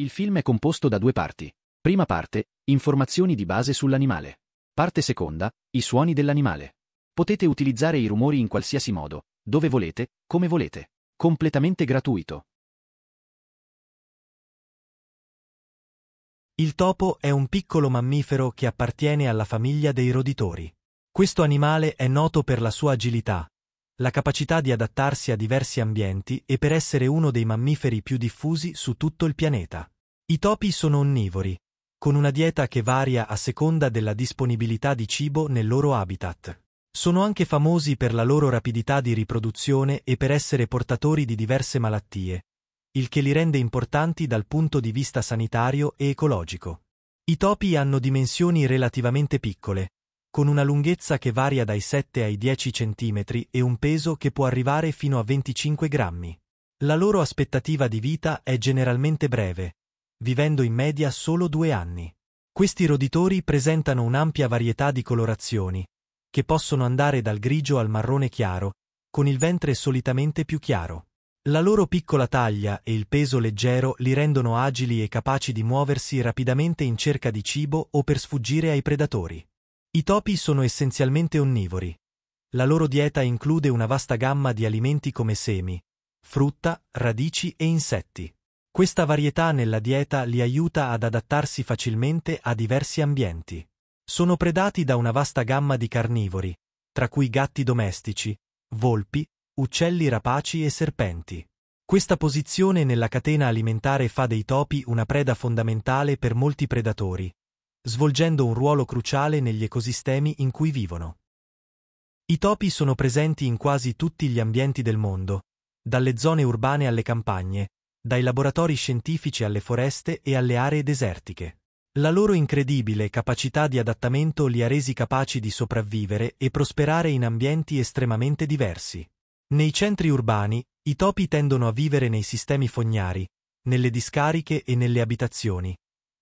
Il film è composto da due parti. Prima parte, informazioni di base sull'animale. Parte seconda, i suoni dell'animale. Potete utilizzare i rumori in qualsiasi modo, dove volete, come volete. Completamente gratuito. Il topo è un piccolo mammifero che appartiene alla famiglia dei roditori. Questo animale è noto per la sua agilità, la capacità di adattarsi a diversi ambienti e per essere uno dei mammiferi più diffusi su tutto il pianeta. I topi sono onnivori, con una dieta che varia a seconda della disponibilità di cibo nel loro habitat. Sono anche famosi per la loro rapidità di riproduzione e per essere portatori di diverse malattie, il che li rende importanti dal punto di vista sanitario e ecologico. I topi hanno dimensioni relativamente piccole, con una lunghezza che varia dai 7 ai 10 cm e un peso che può arrivare fino a 25 grammi. La loro aspettativa di vita è generalmente breve, vivendo in media solo due anni. Questi roditori presentano un'ampia varietà di colorazioni, che possono andare dal grigio al marrone chiaro, con il ventre solitamente più chiaro. La loro piccola taglia e il peso leggero li rendono agili e capaci di muoversi rapidamente in cerca di cibo o per sfuggire ai predatori. I topi sono essenzialmente onnivori. La loro dieta include una vasta gamma di alimenti come semi, frutta, radici e insetti. Questa varietà nella dieta li aiuta ad adattarsi facilmente a diversi ambienti. Sono predati da una vasta gamma di carnivori, tra cui gatti domestici, volpi, uccelli rapaci e serpenti. Questa posizione nella catena alimentare fa dei topi una preda fondamentale per molti predatori, svolgendo un ruolo cruciale negli ecosistemi in cui vivono. I topi sono presenti in quasi tutti gli ambienti del mondo, dalle zone urbane alle campagne, dai laboratori scientifici alle foreste e alle aree desertiche. La loro incredibile capacità di adattamento li ha resi capaci di sopravvivere e prosperare in ambienti estremamente diversi. Nei centri urbani, i topi tendono a vivere nei sistemi fognari, nelle discariche e nelle abitazioni,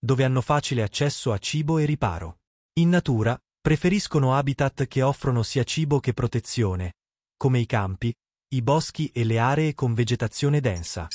dove hanno facile accesso a cibo e riparo. In natura, preferiscono habitat che offrono sia cibo che protezione, come i campi, i boschi e le aree con vegetazione densa.